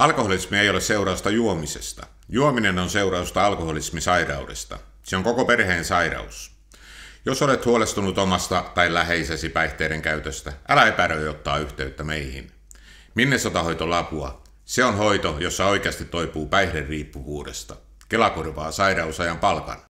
Alkoholismi ei ole seurausta juomisesta. Juominen on seurausta alkoholismisairaudesta. Se on koko perheen sairaus. Jos olet huolestunut omasta tai läheisesi päihteiden käytöstä, älä epäröi ottaa yhteyttä meihin. Minne lapua? Se on hoito, jossa oikeasti toipuu päihderiippuvuudesta. Kela korvaa sairausajan palkan.